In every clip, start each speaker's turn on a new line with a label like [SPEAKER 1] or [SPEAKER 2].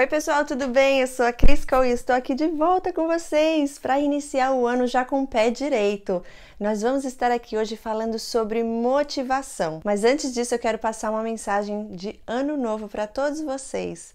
[SPEAKER 1] Oi, pessoal, tudo bem? Eu sou a Cris Cole e estou aqui de volta com vocês para iniciar o ano já com o pé direito. Nós vamos estar aqui hoje falando sobre motivação, mas antes disso eu quero passar uma mensagem de ano novo para todos vocês.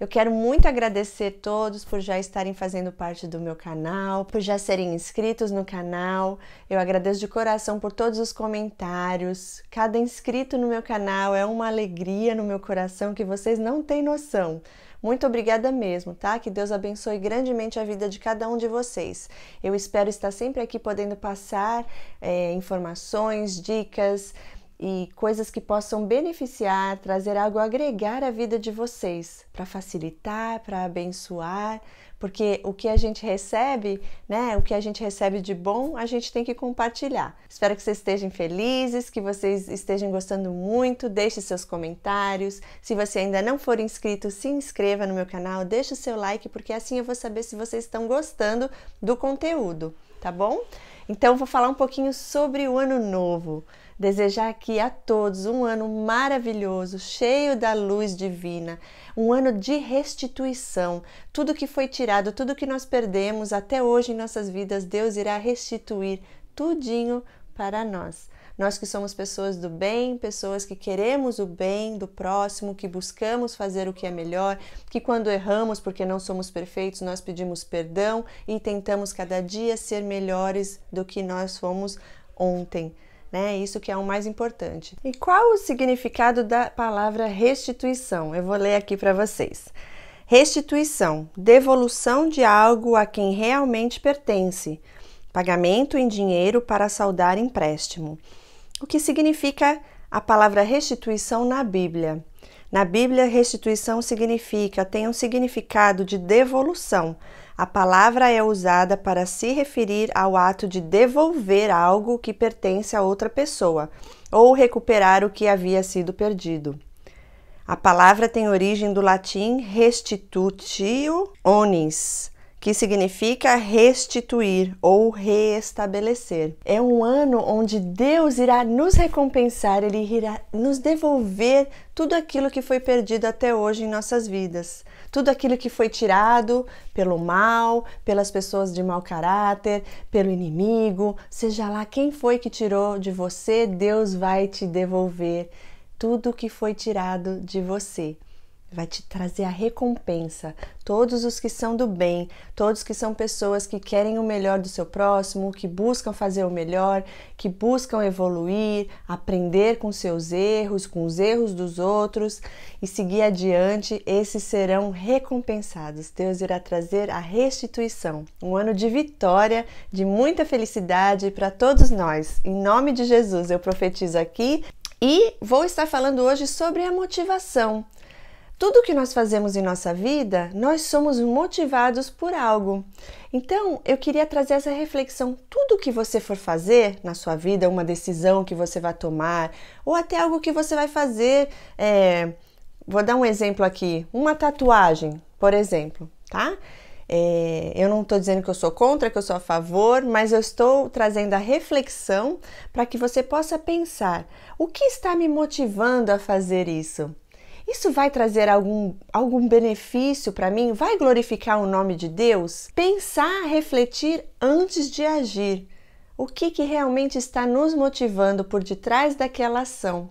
[SPEAKER 1] Eu quero muito agradecer todos por já estarem fazendo parte do meu canal, por já serem inscritos no canal. Eu agradeço de coração por todos os comentários. Cada inscrito no meu canal é uma alegria no meu coração que vocês não têm noção. Muito obrigada mesmo, tá? Que Deus abençoe grandemente a vida de cada um de vocês. Eu espero estar sempre aqui podendo passar é, informações, dicas e coisas que possam beneficiar, trazer algo a agregar à vida de vocês, para facilitar, para abençoar, porque o que a gente recebe, né, o que a gente recebe de bom, a gente tem que compartilhar. Espero que vocês estejam felizes, que vocês estejam gostando muito, deixe seus comentários. Se você ainda não for inscrito, se inscreva no meu canal, deixe o seu like, porque assim eu vou saber se vocês estão gostando do conteúdo tá bom? Então vou falar um pouquinho sobre o ano novo. Desejar aqui a todos um ano maravilhoso, cheio da luz divina, um ano de restituição. Tudo que foi tirado, tudo que nós perdemos até hoje em nossas vidas, Deus irá restituir tudinho para nós. Nós que somos pessoas do bem, pessoas que queremos o bem do próximo, que buscamos fazer o que é melhor, que quando erramos, porque não somos perfeitos, nós pedimos perdão e tentamos cada dia ser melhores do que nós fomos ontem. Né? Isso que é o mais importante. E qual o significado da palavra restituição? Eu vou ler aqui para vocês. Restituição, devolução de algo a quem realmente pertence, pagamento em dinheiro para saldar empréstimo o que significa a palavra restituição na Bíblia. Na Bíblia, restituição significa, tem um significado de devolução. A palavra é usada para se referir ao ato de devolver algo que pertence a outra pessoa ou recuperar o que havia sido perdido. A palavra tem origem do latim restitutio onis, que significa restituir ou reestabelecer. É um ano onde Deus irá nos recompensar, Ele irá nos devolver tudo aquilo que foi perdido até hoje em nossas vidas. Tudo aquilo que foi tirado pelo mal, pelas pessoas de mau caráter, pelo inimigo, seja lá quem foi que tirou de você, Deus vai te devolver tudo que foi tirado de você vai te trazer a recompensa. Todos os que são do bem, todos que são pessoas que querem o melhor do seu próximo, que buscam fazer o melhor, que buscam evoluir, aprender com seus erros, com os erros dos outros e seguir adiante, esses serão recompensados. Deus irá trazer a restituição, um ano de vitória, de muita felicidade para todos nós. Em nome de Jesus, eu profetizo aqui e vou estar falando hoje sobre a motivação. Tudo que nós fazemos em nossa vida, nós somos motivados por algo. Então, eu queria trazer essa reflexão. Tudo que você for fazer na sua vida, uma decisão que você vai tomar, ou até algo que você vai fazer, é... vou dar um exemplo aqui, uma tatuagem, por exemplo, tá? É... eu não estou dizendo que eu sou contra, que eu sou a favor, mas eu estou trazendo a reflexão para que você possa pensar: o que está me motivando a fazer isso? Isso vai trazer algum, algum benefício para mim? Vai glorificar o nome de Deus? Pensar, refletir antes de agir. O que, que realmente está nos motivando por detrás daquela ação?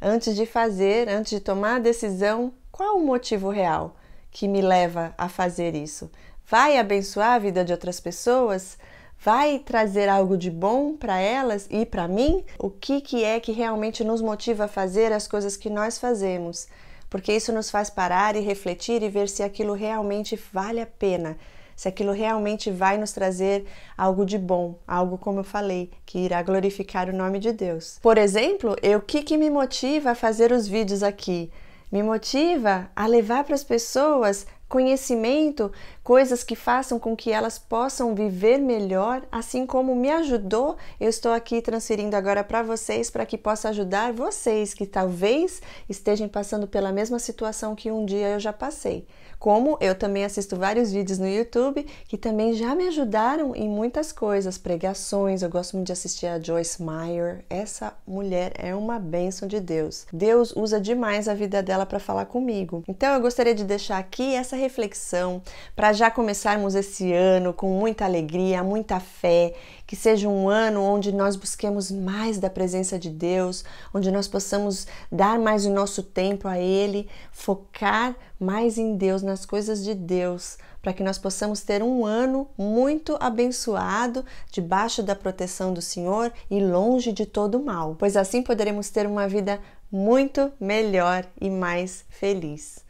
[SPEAKER 1] Antes de fazer, antes de tomar a decisão, qual o motivo real que me leva a fazer isso? Vai abençoar a vida de outras pessoas? vai trazer algo de bom para elas e para mim? O que, que é que realmente nos motiva a fazer as coisas que nós fazemos? porque isso nos faz parar e refletir e ver se aquilo realmente vale a pena, se aquilo realmente vai nos trazer algo de bom, algo como eu falei, que irá glorificar o nome de Deus. Por exemplo, o que, que me motiva a fazer os vídeos aqui? Me motiva a levar para as pessoas conhecimento, coisas que façam com que elas possam viver melhor, assim como me ajudou, eu estou aqui transferindo agora para vocês para que possa ajudar vocês que talvez estejam passando pela mesma situação que um dia eu já passei. Como eu também assisto vários vídeos no YouTube que também já me ajudaram em muitas coisas, pregações. Eu gosto muito de assistir a Joyce Meyer. Essa mulher é uma bênção de Deus. Deus usa demais a vida dela para falar comigo. Então eu gostaria de deixar aqui essa reflexão para já começarmos esse ano com muita alegria, muita fé, que seja um ano onde nós busquemos mais da presença de Deus, onde nós possamos dar mais o nosso tempo a Ele, focar mais em Deus nas coisas de Deus, para que nós possamos ter um ano muito abençoado, debaixo da proteção do Senhor e longe de todo mal, pois assim poderemos ter uma vida muito melhor e mais feliz.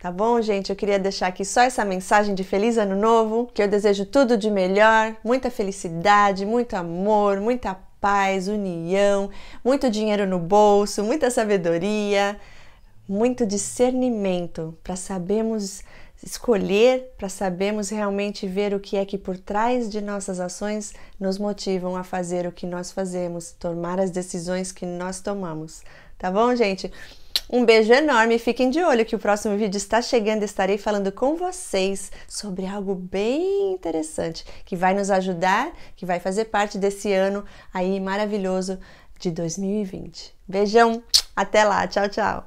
[SPEAKER 1] Tá bom, gente? Eu queria deixar aqui só essa mensagem de feliz ano novo, que eu desejo tudo de melhor, muita felicidade, muito amor, muita paz, união, muito dinheiro no bolso, muita sabedoria muito discernimento para sabermos escolher, para sabermos realmente ver o que é que por trás de nossas ações nos motivam a fazer o que nós fazemos, tomar as decisões que nós tomamos. Tá bom, gente? Um beijo enorme, fiquem de olho que o próximo vídeo está chegando. Estarei falando com vocês sobre algo bem interessante que vai nos ajudar, que vai fazer parte desse ano aí maravilhoso de 2020. Beijão, até lá, tchau, tchau.